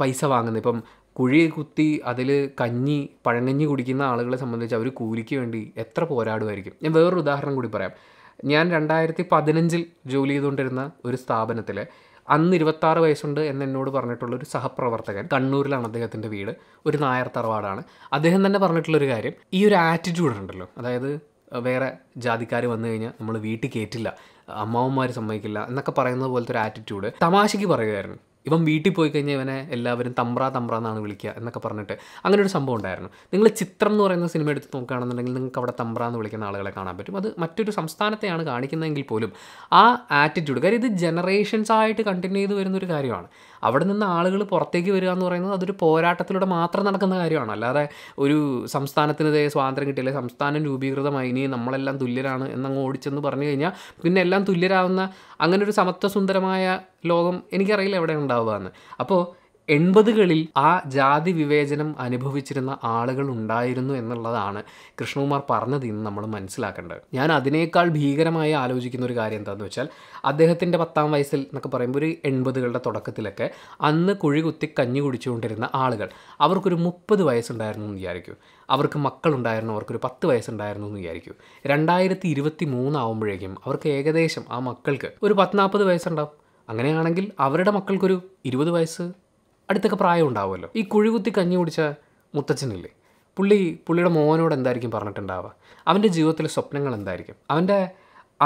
പൈസ വാങ്ങുന്നത് ഇപ്പം കുഴി കുത്തി അതിൽ കഞ്ഞി പഴങ്കഞ്ഞി കുടിക്കുന്ന ആളുകളെ സംബന്ധിച്ച് അവർ കൂലിക്ക് വേണ്ടി എത്ര പോരാടുമായിരിക്കും ഞാൻ വേറൊരു ഉദാഹരണം കൂടി പറയാം ഞാൻ രണ്ടായിരത്തി പതിനഞ്ചിൽ ജോലി ചെയ്തുകൊണ്ടിരുന്ന ഒരു സ്ഥാപനത്തിൽ അന്ന് ആറ് വയസ്സുണ്ട് എന്ന് എന്നോട് പറഞ്ഞിട്ടുള്ള ഒരു സഹപ്രവർത്തകൻ കണ്ണൂരിലാണ് അദ്ദേഹത്തിൻ്റെ വീട് ഒരു നായർ തറവാടാണ് അദ്ദേഹം തന്നെ പറഞ്ഞിട്ടുള്ളൊരു കാര്യം ഈ ഒരു ആറ്റിറ്റ്യൂഡ് ഉണ്ടല്ലോ അതായത് വേറെ ജാതിക്കാർ വന്നു കഴിഞ്ഞാൽ നമ്മൾ വീട്ടിൽ കയറ്റില്ല അമ്മാവന്മാർ സമ്മതിക്കില്ല എന്നൊക്കെ പറയുന്നത് പോലത്തെ ഒരു ആറ്റിറ്റ്യൂഡ് തമാശയ്ക്ക് പറയുമായിരുന്നു ഇവൻ വീട്ടിൽ പോയി കഴിഞ്ഞാൽ ഇവനെ എല്ലാവരും തമ്പ്ര തമ്പ്ര എന്നാണ് വിളിക്കുക എന്നൊക്കെ പറഞ്ഞിട്ട് അങ്ങനെ ഒരു സംഭവം ഉണ്ടായിരുന്നു നിങ്ങൾ ചിത്രം എന്ന് പറയുന്ന സിനിമ എടുത്ത് നോക്കുകയാണെന്നുണ്ടെങ്കിൽ നിങ്ങൾക്ക് അവിടെ തമ്പ്ര എന്ന് വിളിക്കുന്ന ആളുകളെ കാണാൻ പറ്റും അത് മറ്റൊരു സംസ്ഥാനത്തെയാണ് കാണിക്കുന്നതെങ്കിൽ പോലും ആ ആറ്റിറ്റ്യൂഡ് കാര്യം ഇത് ജനറേഷൻസ് ആയിട്ട് കണ്ടിന്യൂ ചെയ്ത് വരുന്നൊരു കാര്യമാണ് അവിടെ നിന്ന് ആളുകൾ പുറത്തേക്ക് വരിക എന്ന് പറയുന്നത് അതൊരു പോരാട്ടത്തിലൂടെ മാത്രം നടക്കുന്ന കാര്യമാണ് അല്ലാതെ ഒരു സംസ്ഥാനത്തിനെതിരെ സ്വാതന്ത്ര്യം കിട്ടിയില്ലേ സംസ്ഥാനം രൂപീകൃതമായി ഇനി നമ്മളെല്ലാം തുല്യരാണ് എന്നങ്ങ് ഓടിച്ചെന്ന് പറഞ്ഞു കഴിഞ്ഞാൽ പിന്നെ എല്ലാം തുല്യരാകുന്ന അങ്ങനെ ഒരു സമത്വസുന്ദരമായ ലോകം എനിക്കറിയില്ല എവിടെ ഉണ്ടാവുക എന്ന് അപ്പോൾ എൺപതുകളിൽ ആ ജാതി വിവേചനം അനുഭവിച്ചിരുന്ന ആളുകൾ ഉണ്ടായിരുന്നു എന്നുള്ളതാണ് കൃഷ്ണകുമാർ പറഞ്ഞത് ഇന്ന് നമ്മൾ മനസ്സിലാക്കേണ്ടത് ഞാൻ അതിനേക്കാൾ ഭീകരമായി ആലോചിക്കുന്ന ഒരു കാര്യം എന്താണെന്ന് വെച്ചാൽ അദ്ദേഹത്തിൻ്റെ പത്താം വയസ്സിൽ എന്നൊക്കെ പറയുമ്പോൾ ഒരു എൺപതുകളുടെ തുടക്കത്തിലൊക്കെ അന്ന് കുഴി കുത്തി കഞ്ഞി കുടിച്ചുകൊണ്ടിരുന്ന ആളുകൾ അവർക്കൊരു മുപ്പത് വയസ്സുണ്ടായിരുന്നു എന്ന് വിചാരിക്കും അവർക്ക് മക്കളുണ്ടായിരുന്നു അവർക്കൊരു പത്ത് വയസ്സുണ്ടായിരുന്നു എന്ന് വിചാരിക്കും രണ്ടായിരത്തി ഇരുപത്തി മൂന്നാവുമ്പോഴേക്കും അവർക്ക് ഏകദേശം ആ മക്കൾക്ക് ഒരു പത്ത് നാൽപ്പത് വയസ്സുണ്ടാവും അങ്ങനെയാണെങ്കിൽ അവരുടെ മക്കൾക്കൊരു ഇരുപത് വയസ്സ് അടുത്തൊക്കെ പ്രായം ഉണ്ടാവുമല്ലോ ഈ കുഴികുത്തി കഞ്ഞി കുടിച്ച മുത്തച്ഛനില്ലേ പുള്ളി പുള്ളിയുടെ മോനോട് എന്തായിരിക്കും പറഞ്ഞിട്ടുണ്ടാവുക അവൻ്റെ ജീവിതത്തിലെ സ്വപ്നങ്ങൾ എന്തായിരിക്കും അവൻ്റെ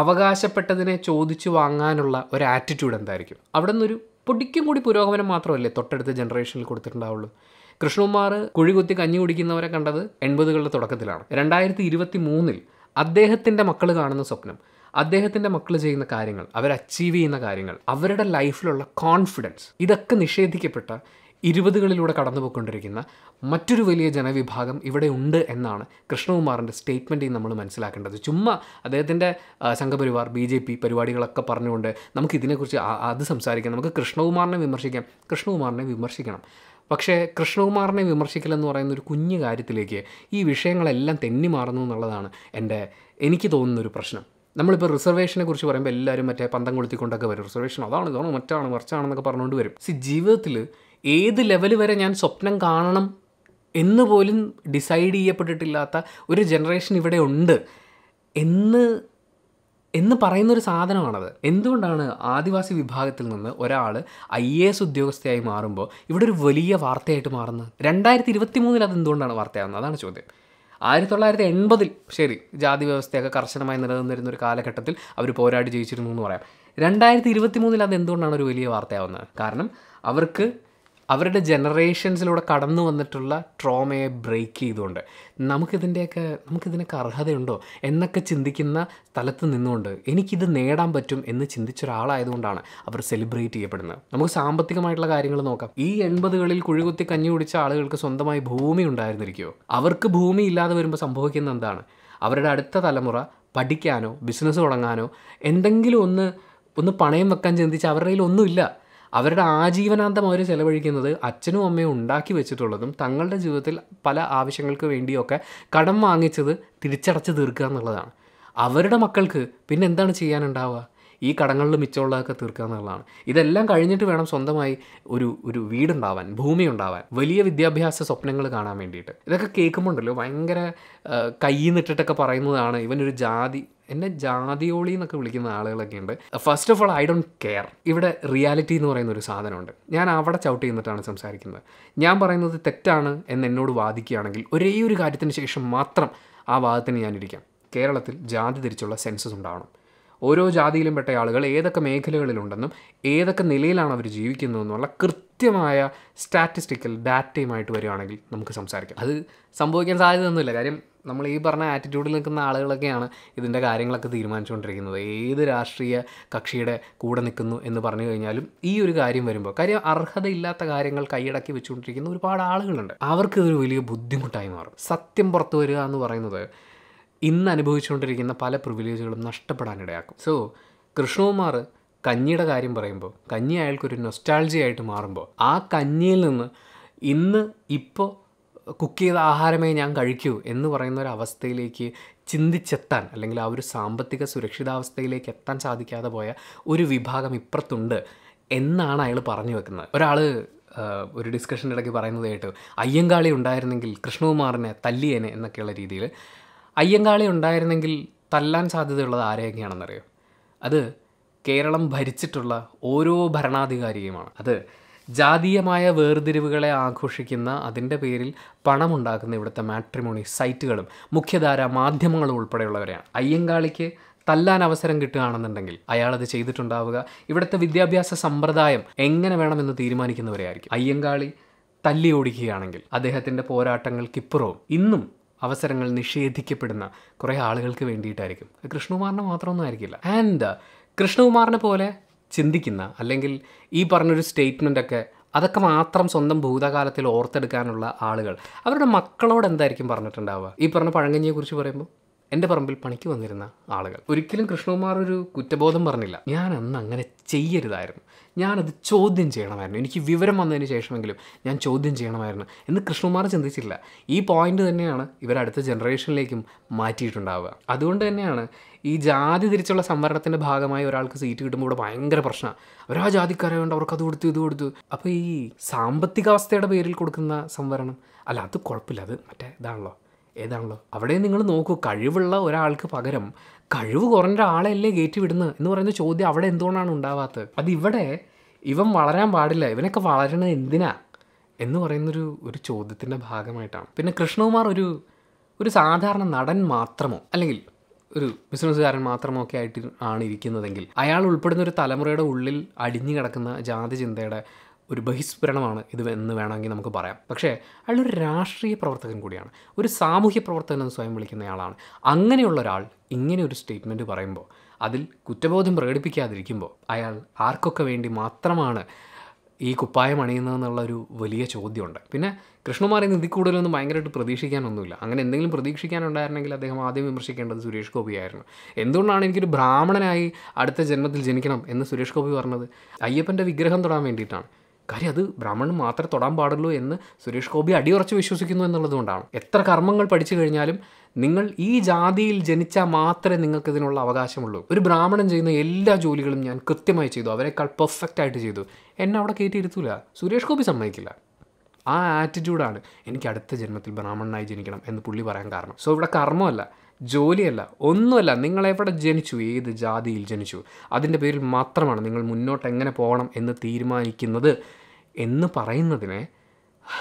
അവകാശപ്പെട്ടതിനെ ചോദിച്ചു വാങ്ങാനുള്ള ഒരു ആറ്റിറ്റ്യൂഡ് എന്തായിരിക്കും അവിടെ നിന്നൊരു പൊടിക്കും കൂടി പുരോഗമനം മാത്രമല്ലേ തൊട്ടടുത്ത ജനറേഷനിൽ കൊടുത്തിട്ടുണ്ടാവുള്ളൂ കൃഷ്ണകുമാർ കുഴികുത്തി കഞ്ഞി കുടിക്കുന്നവരെ കണ്ടത് എൺപതുകളുടെ തുടക്കത്തിലാണ് രണ്ടായിരത്തി ഇരുപത്തി മൂന്നിൽ അദ്ദേഹത്തിൻ്റെ മക്കൾ കാണുന്ന സ്വപ്നം അദ്ദേഹത്തിൻ്റെ മക്കൾ ചെയ്യുന്ന കാര്യങ്ങൾ അവർ അച്ചീവ് ചെയ്യുന്ന കാര്യങ്ങൾ അവരുടെ ലൈഫിലുള്ള കോൺഫിഡൻസ് ഇതൊക്കെ നിഷേധിക്കപ്പെട്ട ഇരുപതുകളിലൂടെ കടന്നുപോയിക്കൊണ്ടിരിക്കുന്ന മറ്റൊരു വലിയ ജനവിഭാഗം ഇവിടെ ഉണ്ട് എന്നാണ് കൃഷ്ണകുമാറിൻ്റെ സ്റ്റേറ്റ്മെൻറ്റിൽ നമ്മൾ മനസ്സിലാക്കേണ്ടത് ചുമ്മാ അദ്ദേഹത്തിൻ്റെ സംഘപരിവാർ ബി ജെ പി പരിപാടികളൊക്കെ പറഞ്ഞുകൊണ്ട് നമുക്ക് ഇതിനെക്കുറിച്ച് അത് സംസാരിക്കാം നമുക്ക് കൃഷ്ണകുമാറിനെ വിമർശിക്കാം കൃഷ്ണകുമാറിനെ വിമർശിക്കണം പക്ഷേ കൃഷ്ണകുമാറിനെ വിമർശിക്കൽ എന്ന് പറയുന്ന ഒരു കുഞ്ഞു കാര്യത്തിലേക്ക് ഈ വിഷയങ്ങളെല്ലാം തെന്നി മാറുന്നു എന്നുള്ളതാണ് എൻ്റെ എനിക്ക് തോന്നുന്നൊരു പ്രശ്നം നമ്മളിപ്പോൾ റിസർവേഷനെ കുറിച്ച് പറയുമ്പോൾ എല്ലാവരും മറ്റേ പന്തം കൊളുത്തിക്കൊണ്ടൊക്കെ വരും റിസർവേഷൻ അതാണ് ഇതാണ് മറ്റാണ് മറിച്ചാണെന്നൊക്കെ പറഞ്ഞുകൊണ്ട് വരും സി ജീവിതത്തിൽ ഏത് ലെവൽ വരെ ഞാൻ സ്വപ്നം കാണണം എന്ന് പോലും ഡിസൈഡ് ചെയ്യപ്പെട്ടിട്ടില്ലാത്ത ഒരു ജനറേഷൻ ഇവിടെ ഉണ്ട് എന്ന് എന്ന് പറയുന്നൊരു സാധനമാണത് എന്തുകൊണ്ടാണ് ആദിവാസി വിഭാഗത്തിൽ നിന്ന് ഒരാൾ ഐ എ എസ് ഉദ്യോഗസ്ഥയായി മാറുമ്പോൾ ഇവിടെ ഒരു വലിയ വാർത്തയായിട്ട് മാറുന്നത് രണ്ടായിരത്തി ഇരുപത്തി മൂന്നിൽ അത് എന്തുകൊണ്ടാണ് വാർത്തയാകുന്നത് അതാണ് ചോദ്യം ആയിരത്തി തൊള്ളായിരത്തി എൺപതിൽ ശരി ജാതി വ്യവസ്ഥയൊക്കെ കർശനമായി നിലനിന്നിരുന്ന ഒരു കാലഘട്ടത്തിൽ അവർ പോരാടി ജയിച്ചിരുന്നു എന്ന് പറയാം രണ്ടായിരത്തി ഇരുപത്തി മൂന്നിൽ അത് എന്തുകൊണ്ടാണ് ഒരു വലിയ വാർത്തയാവുന്നത് കാരണം അവർക്ക് അവരുടെ ജനറേഷൻസിലൂടെ കടന്നു വന്നിട്ടുള്ള ട്രോമയെ ബ്രേക്ക് ചെയ്തുകൊണ്ട് നമുക്കിതിൻ്റെയൊക്കെ നമുക്കിതിനൊക്കെ അർഹതയുണ്ടോ എന്നൊക്കെ ചിന്തിക്കുന്ന സ്ഥലത്ത് നിന്നുകൊണ്ട് എനിക്കിത് നേടാൻ പറ്റും എന്ന് ചിന്തിച്ച ഒരാളായതുകൊണ്ടാണ് അവർ സെലിബ്രേറ്റ് ചെയ്യപ്പെടുന്നത് നമുക്ക് സാമ്പത്തികമായിട്ടുള്ള കാര്യങ്ങൾ നോക്കാം ഈ എൺപതുകളിൽ കുഴികുത്തി കഞ്ഞി കുടിച്ച ആളുകൾക്ക് സ്വന്തമായി ഭൂമി ഉണ്ടായിരുന്നിരിക്കുമോ അവർക്ക് ഭൂമി ഇല്ലാതെ വരുമ്പോൾ സംഭവിക്കുന്ന എന്താണ് അവരുടെ അടുത്ത തലമുറ പഠിക്കാനോ ബിസിനസ് തുടങ്ങാനോ എന്തെങ്കിലും ഒന്ന് ഒന്ന് പണയം വെക്കാൻ ചിന്തിച്ച് അവരുടെ കയ്യിൽ ഒന്നുമില്ല അവരുടെ ആജീവനാന്തം അവർ ചിലവഴിക്കുന്നത് അച്ഛനും അമ്മയും ഉണ്ടാക്കി വെച്ചിട്ടുള്ളതും തങ്ങളുടെ ജീവിതത്തിൽ പല ആവശ്യങ്ങൾക്ക് വേണ്ടിയൊക്കെ കടം വാങ്ങിച്ചത് തിരിച്ചടച്ച് തീർക്കുക എന്നുള്ളതാണ് അവരുടെ മക്കൾക്ക് പിന്നെ എന്താണ് ചെയ്യാനുണ്ടാവുക ഈ കടങ്ങളിൽ മിച്ചമുള്ളതൊക്കെ തീർക്കുക എന്നുള്ളതാണ് ഇതെല്ലാം കഴിഞ്ഞിട്ട് വേണം സ്വന്തമായി ഒരു ഒരു വീടുണ്ടാവാൻ ഭൂമി ഉണ്ടാവാൻ വലിയ വിദ്യാഭ്യാസ സ്വപ്നങ്ങൾ കാണാൻ വേണ്ടിയിട്ട് ഇതൊക്കെ കേൾക്കുമ്പോണ്ടല്ലോ ഭയങ്കര കൈ നിട്ടിട്ടൊക്കെ പറയുന്നതാണ് ഇവനൊരു ജാതി എന്നെ ജാതിയോളി എന്നൊക്കെ വിളിക്കുന്ന ആളുകളൊക്കെ ഉണ്ട് first of all I don't care ഇവിടെ റിയാലിറ്റി എന്ന് പറയുന്ന ഒരു സാധനമുണ്ട് ഞാൻ അവിടെ ചവിട്ട് ചെയ്യുന്നിട്ടാണ് സംസാരിക്കുന്നത് ഞാൻ പറയുന്നത് തെറ്റാണ് എന്ന് എന്നോട് വാദിക്കുകയാണെങ്കിൽ ഒരേ ഒരു കാര്യത്തിന് ശേഷം മാത്രം ആ വാദത്തിന് ഞാനിരിക്കാം കേരളത്തിൽ ജാതി തിരിച്ചുള്ള സെൻസസ് ഉണ്ടാവണം ഓരോ ജാതിയിലും പെട്ട ആളുകൾ ഏതൊക്കെ മേഖലകളിലുണ്ടെന്നും ഏതൊക്കെ നിലയിലാണ് അവർ ജീവിക്കുന്നതെന്നുള്ള കൃത്യമായ സ്റ്റാറ്റിസ്റ്റിക്കൽ ഡാറ്റയുമായിട്ട് വരികയാണെങ്കിൽ നമുക്ക് സംസാരിക്കാം അത് സംഭവിക്കാൻ സാധ്യതയൊന്നുമില്ല കാര്യം നമ്മൾ ഈ പറഞ്ഞ ആറ്റിറ്റ്യൂഡിൽ നിൽക്കുന്ന ആളുകളൊക്കെയാണ് ഇതിൻ്റെ കാര്യങ്ങളൊക്കെ തീരുമാനിച്ചുകൊണ്ടിരിക്കുന്നത് ഏത് രാഷ്ട്രീയ കക്ഷിയുടെ കൂടെ നിൽക്കുന്നു എന്ന് പറഞ്ഞു കഴിഞ്ഞാലും ഈ ഒരു കാര്യം വരുമ്പോൾ കാര്യം അർഹതയില്ലാത്ത കാര്യങ്ങൾ കൈയടക്കി വെച്ചുകൊണ്ടിരിക്കുന്ന ഒരുപാട് ആളുകളുണ്ട് അവർക്കിതൊരു വലിയ ബുദ്ധിമുട്ടായി മാറും സത്യം പുറത്തു വരിക എന്ന് പറയുന്നത് ഇന്ന് അനുഭവിച്ചുകൊണ്ടിരിക്കുന്ന പല പ്രിവിലേജുകളും നഷ്ടപ്പെടാനിടയാക്കും സോ കൃഷ്ണകുമാർ കഞ്ഞിയുടെ കാര്യം പറയുമ്പോൾ കഞ്ഞി അയാൾക്കൊരു ആയിട്ട് മാറുമ്പോൾ ആ കഞ്ഞിയിൽ നിന്ന് ഇന്ന് ഇപ്പോൾ കുക്ക് ചെയ്ത ആഹാരമേ ഞാൻ കഴിക്കൂ എന്ന് പറയുന്ന ഒരു അവസ്ഥയിലേക്ക് ചിന്തിച്ചെത്താൻ അല്ലെങ്കിൽ ആ ഒരു സാമ്പത്തിക സുരക്ഷിതാവസ്ഥയിലേക്ക് എത്താൻ സാധിക്കാതെ പോയ ഒരു വിഭാഗം ഇപ്പുറത്തുണ്ട് എന്നാണ് അയാൾ പറഞ്ഞു വെക്കുന്നത് ഒരാൾ ഒരു ഡിസ്കഷനിടയ്ക്ക് പറയുന്നത് പറയുന്നതായിട്ട് അയ്യങ്കാളി ഉണ്ടായിരുന്നെങ്കിൽ കൃഷ്ണകുമാറിനെ തല്ലിയേനെ എന്നൊക്കെയുള്ള രീതിയിൽ അയ്യങ്കാളി ഉണ്ടായിരുന്നെങ്കിൽ തല്ലാൻ സാധ്യതയുള്ളത് ആരെയൊക്കെയാണെന്നറിയോ അത് കേരളം ഭരിച്ചിട്ടുള്ള ഓരോ ഭരണാധികാരിയുമാണ് അത് ജാതീയമായ വേർതിരിവുകളെ ആഘോഷിക്കുന്ന അതിൻ്റെ പേരിൽ പണമുണ്ടാക്കുന്ന ഇവിടുത്തെ മാട്രിമോണി സൈറ്റുകളും മുഖ്യധാര മാധ്യമങ്ങളും ഉൾപ്പെടെയുള്ളവരെയാണ് അയ്യങ്കാളിക്ക് തല്ലാൻ അവസരം കിട്ടുകയാണെന്നുണ്ടെങ്കിൽ അയാൾ അത് ചെയ്തിട്ടുണ്ടാവുക ഇവിടുത്തെ വിദ്യാഭ്യാസ സമ്പ്രദായം എങ്ങനെ വേണമെന്ന് തീരുമാനിക്കുന്നവരെയായിരിക്കും അയ്യങ്കാളി തല്ലി ഓടിക്കുകയാണെങ്കിൽ അദ്ദേഹത്തിൻ്റെ പോരാട്ടങ്ങൾക്കിപ്പുറവും ഇന്നും അവസരങ്ങൾ നിഷേധിക്കപ്പെടുന്ന കുറേ ആളുകൾക്ക് വേണ്ടിയിട്ടായിരിക്കും കൃഷ്ണകുമാറിന് മാത്രമൊന്നും ആയിരിക്കില്ല ആൻഡ് കൃഷ്ണകുമാറിനെ പോലെ ചിന്തിക്കുന്ന അല്ലെങ്കിൽ ഈ പറഞ്ഞൊരു സ്റ്റേറ്റ്മെൻറ്റൊക്കെ അതൊക്കെ മാത്രം സ്വന്തം ഭൂതകാലത്തിൽ ഓർത്തെടുക്കാനുള്ള ആളുകൾ അവരുടെ മക്കളോട് എന്തായിരിക്കും പറഞ്ഞിട്ടുണ്ടാവുക ഈ പറഞ്ഞ പഴങ്കഞ്ഞിയെക്കുറിച്ച് പറയുമ്പോൾ എൻ്റെ പറമ്പിൽ പണിക്ക് വന്നിരുന്ന ആളുകൾ ഒരിക്കലും കൃഷ്ണകുമാർ ഒരു കുറ്റബോധം പറഞ്ഞില്ല ഞാൻ അന്ന് അങ്ങനെ ചെയ്യരുതായിരുന്നു ഞാനത് ചോദ്യം ചെയ്യണമായിരുന്നു എനിക്ക് വിവരം വന്നതിന് ശേഷമെങ്കിലും ഞാൻ ചോദ്യം ചെയ്യണമായിരുന്നു എന്ന് കൃഷ്ണകുമാർ ചിന്തിച്ചില്ല ഈ പോയിന്റ് തന്നെയാണ് ഇവർ അടുത്ത ജനറേഷനിലേക്കും മാറ്റിയിട്ടുണ്ടാവുക അതുകൊണ്ട് തന്നെയാണ് ഈ ജാതി തിരിച്ചുള്ള സംവരണത്തിൻ്റെ ഭാഗമായി ഒരാൾക്ക് സീറ്റ് കിട്ടുമ്പോൾ ഇവിടെ ഭയങ്കര പ്രശ്നമാണ് അവരാ ജാതിക്കാരായതുകൊണ്ട് അവർക്ക് അത് കൊടുത്തു ഇത് കൊടുത്തു അപ്പോൾ ഈ സാമ്പത്തികാവസ്ഥയുടെ പേരിൽ കൊടുക്കുന്ന സംവരണം അല്ല അത് കുഴപ്പമില്ല അത് മറ്റേ ഇതാണല്ലോ ഏതാണല്ലോ അവിടെ നിങ്ങൾ നോക്കൂ കഴിവുള്ള ഒരാൾക്ക് പകരം കഴിവ് കുറഞ്ഞ ഒരാളെയല്ലേ കയറ്റി വിടുന്നത് എന്ന് പറയുന്ന ചോദ്യം അവിടെ എന്തുകൊണ്ടാണ് ഉണ്ടാവാത്തത് അത് ഇവിടെ ഇവൻ വളരാൻ പാടില്ല ഇവനൊക്കെ വളരണത് എന്തിനാ എന്ന് പറയുന്നൊരു ഒരു ചോദ്യത്തിൻ്റെ ഭാഗമായിട്ടാണ് പിന്നെ കൃഷ്ണകുമാർ ഒരു ഒരു സാധാരണ നടൻ മാത്രമോ അല്ലെങ്കിൽ ഒരു ബിസിനസ്സുകാരൻ മാത്രമോ ഒക്കെ ആയിട്ട് ആണ് ഇരിക്കുന്നതെങ്കിൽ അയാൾ ഉൾപ്പെടുന്ന ഒരു തലമുറയുടെ ഉള്ളിൽ അടിഞ്ഞു കിടക്കുന്ന ജാതി ചിന്തയുടെ ഒരു ബഹിസ്ഫുരണമാണ് ഇത് എന്ന് വേണമെങ്കിൽ നമുക്ക് പറയാം പക്ഷേ അയാളൊരു രാഷ്ട്രീയ പ്രവർത്തകൻ കൂടിയാണ് ഒരു സാമൂഹ്യ പ്രവർത്തകൻ എന്ന് സ്വയം വിളിക്കുന്നയാളാണ് അങ്ങനെയുള്ള ഒരാൾ ഇങ്ങനെ ഒരു സ്റ്റേറ്റ്മെൻറ്റ് പറയുമ്പോൾ അതിൽ കുറ്റബോധം പ്രകടിപ്പിക്കാതിരിക്കുമ്പോൾ അയാൾ ആർക്കൊക്കെ വേണ്ടി മാത്രമാണ് ഈ കുപ്പായം അണിയുന്നതെന്നുള്ളൊരു ഒരു വലിയ ചോദ്യമുണ്ട് പിന്നെ കൃഷ്ണകുമാറിന് നിധി കൂടുതലൊന്നും ഭയങ്കരമായിട്ട് പ്രതീക്ഷിക്കാനൊന്നുമില്ല അങ്ങനെ എന്തെങ്കിലും പ്രതീക്ഷിക്കാനുണ്ടായിരുന്നെങ്കിൽ അദ്ദേഹം ആദ്യം വിമർശിക്കേണ്ടത് സുരേഷ് ഗോപിയായിരുന്നു എന്തുകൊണ്ടാണ് എനിക്കൊരു ബ്രാഹ്മണനായി അടുത്ത ജന്മത്തിൽ ജനിക്കണം എന്ന് സുരേഷ് ഗോപി പറഞ്ഞത് അയ്യപ്പൻ്റെ വിഗ്രഹം തൊടാൻ വേണ്ടിയിട്ടാണ് കാര്യം അത് ബ്രാഹ്മണൻ മാത്രമേ തൊടാൻ പാടുള്ളൂ എന്ന് സുരേഷ് ഗോപി അടിയുറച്ച് വിശ്വസിക്കുന്നു എന്നുള്ളതുകൊണ്ടാണ് എത്ര കർമ്മങ്ങൾ പഠിച്ചു കഴിഞ്ഞാലും നിങ്ങൾ ഈ ജാതിയിൽ ജനിച്ചാൽ മാത്രമേ നിങ്ങൾക്ക് ഇതിനുള്ള അവകാശമുള്ളൂ ഒരു ബ്രാഹ്മണൻ ചെയ്യുന്ന എല്ലാ ജോലികളും ഞാൻ കൃത്യമായി ചെയ്തു അവരെക്കാൾ പെർഫെക്റ്റ് ആയിട്ട് ചെയ്തു എന്നെ അവിടെ കയറ്റിയിരുത്തൂല സുരേഷ് ഗോപി സമ്മതിക്കില്ല ആ ആറ്റിറ്റ്യൂഡാണ് എനിക്ക് അടുത്ത ജന്മത്തിൽ ബ്രാഹ്മണനായി ജനിക്കണം എന്ന് പുള്ളി പറയാൻ കാരണം സോ ഇവിടെ കർമ്മമല്ല ജോലിയല്ല ഒന്നുമല്ല നിങ്ങളെവിടെ ജനിച്ചു ഏത് ജാതിയിൽ ജനിച്ചു അതിൻ്റെ പേരിൽ മാത്രമാണ് നിങ്ങൾ മുന്നോട്ട് എങ്ങനെ പോകണം എന്ന് തീരുമാനിക്കുന്നത് എന്ന് പറയുന്നതിനെ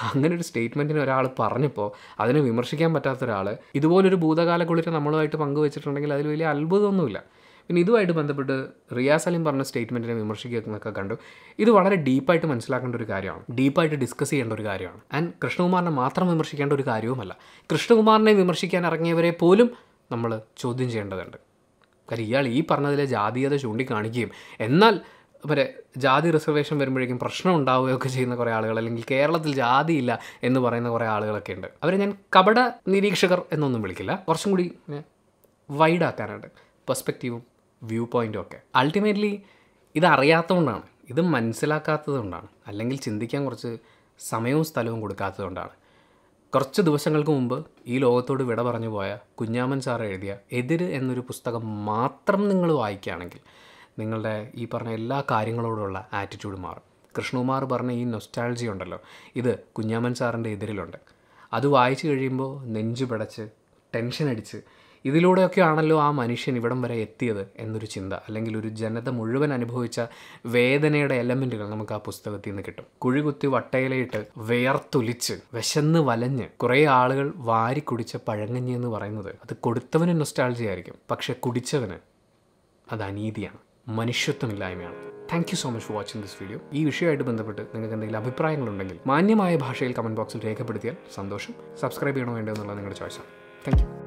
അങ്ങനെ ഒരു സ്റ്റേറ്റ്മെൻറ്റിന് ഒരാൾ പറഞ്ഞപ്പോൾ അതിനെ വിമർശിക്കാൻ പറ്റാത്ത ഒരാൾ ഇതുപോലൊരു ഭൂതകാല കുളിരെ നമ്മളുമായിട്ട് പങ്കുവെച്ചിട്ടുണ്ടെങ്കിൽ അതിൽ വലിയ അത്ഭുതമൊന്നുമില്ല പിന്നെ ഇതുമായിട്ട് ബന്ധപ്പെട്ട് റിയാസ് അലിം പറഞ്ഞ സ്റ്റേറ്റ്മെൻറ്റിനെ വിമർശിക്കുന്നൊക്കെ കണ്ടു ഇത് വളരെ ഡീപ്പായിട്ട് മനസ്സിലാക്കേണ്ട ഒരു കാര്യമാണ് ഡീപ്പായിട്ട് ഡിസ്കസ് ചെയ്യേണ്ട ഒരു കാര്യമാണ് ആൻഡ് കൃഷ്ണകുമാറിനെ മാത്രം വിമർശിക്കേണ്ട ഒരു കാര്യവുമല്ല കൃഷ്ണകുമാറിനെ വിമർശിക്കാൻ ഇറങ്ങിയവരെ പോലും നമ്മൾ ചോദ്യം ചെയ്യേണ്ടതുണ്ട് കാര്യം ഇയാൾ ഈ പറഞ്ഞതിലെ ജാതീയത ചൂണ്ടിക്കാണിക്കുകയും എന്നാൽ വരെ ജാതി റിസർവേഷൻ വരുമ്പോഴേക്കും പ്രശ്നം ഉണ്ടാവുകയൊക്കെ ചെയ്യുന്ന കുറേ ആളുകൾ അല്ലെങ്കിൽ കേരളത്തിൽ ജാതിയില്ല എന്ന് പറയുന്ന കുറേ ആളുകളൊക്കെ ഉണ്ട് അവരെ ഞാൻ കപട നിരീക്ഷകർ എന്നൊന്നും വിളിക്കില്ല കുറച്ചും കൂടി വൈഡാക്കാനുണ്ട് പെർസ്പെക്റ്റീവും വ്യൂ പോയിൻറ്റും ഒക്കെ അൾട്ടിമേറ്റ്ലി ഇതറിയാത്തതുകൊണ്ടാണ് ഇത് മനസ്സിലാക്കാത്തത് കൊണ്ടാണ് അല്ലെങ്കിൽ ചിന്തിക്കാൻ കുറച്ച് സമയവും സ്ഥലവും കൊടുക്കാത്തത് കൊണ്ടാണ് കുറച്ച് ദിവസങ്ങൾക്ക് മുമ്പ് ഈ ലോകത്തോട് വിട പറഞ്ഞു പോയ കുഞ്ഞാമൻ സാർ എഴുതിയ എതിര് എന്നൊരു പുസ്തകം മാത്രം നിങ്ങൾ വായിക്കുകയാണെങ്കിൽ നിങ്ങളുടെ ഈ പറഞ്ഞ എല്ലാ കാര്യങ്ങളോടുള്ള ആറ്റിറ്റ്യൂഡ് മാറും കൃഷ്ണകുമാർ പറഞ്ഞ ഈ നൊസ്റ്റാൾജി ഉണ്ടല്ലോ ഇത് കുഞ്ഞാമൻ സാറിൻ്റെ എതിരിലുണ്ട് അത് വായിച്ചു കഴിയുമ്പോൾ നെഞ്ചു പിടച്ച് ടെൻഷൻ അടിച്ച് ഇതിലൂടെയൊക്കെ ആണല്ലോ ആ മനുഷ്യൻ ഇവിടം വരെ എത്തിയത് എന്നൊരു ചിന്ത അല്ലെങ്കിൽ ഒരു ജനത മുഴുവൻ അനുഭവിച്ച വേദനയുടെ എലമെൻറ്റുകൾ നമുക്ക് ആ പുസ്തകത്തിൽ നിന്ന് കിട്ടും കുഴികുത്തി വട്ടയിലയിട്ട് വേർത്തൊലിച്ച് വിശന്ന് വലഞ്ഞ് കുറേ ആളുകൾ വാരി കുടിച്ച പഴങ്ങഞ്ഞി എന്ന് പറയുന്നത് അത് കൊടുത്തവന് നൊസ്റ്റാൾജിയായിരിക്കും പക്ഷെ കുടിച്ചവന് അത് അനീതിയാണ് മനുഷ്യത്വമില്ലായ്മയാണ് thank you so much for watching this video ഈ വിഷയമായിട്ട് ബന്ധപ്പെട്ട് നിങ്ങൾക്ക് എന്തെങ്കിലും അഭിപ്രായങ്ങളുണ്ടെങ്കിൽ മാന്യമായ ഭാഷയിൽ കമൻറ്റ് ബോക്സിൽ രേഖപ്പെടുത്തിയാൽ സന്തോഷം സബ്സ്ക്രൈബ് ചെയ്യണോ വേണ്ടോ എന്നുള്ളത് നിങ്ങളുടെ ചോയ്സാണ് താങ്ക് യു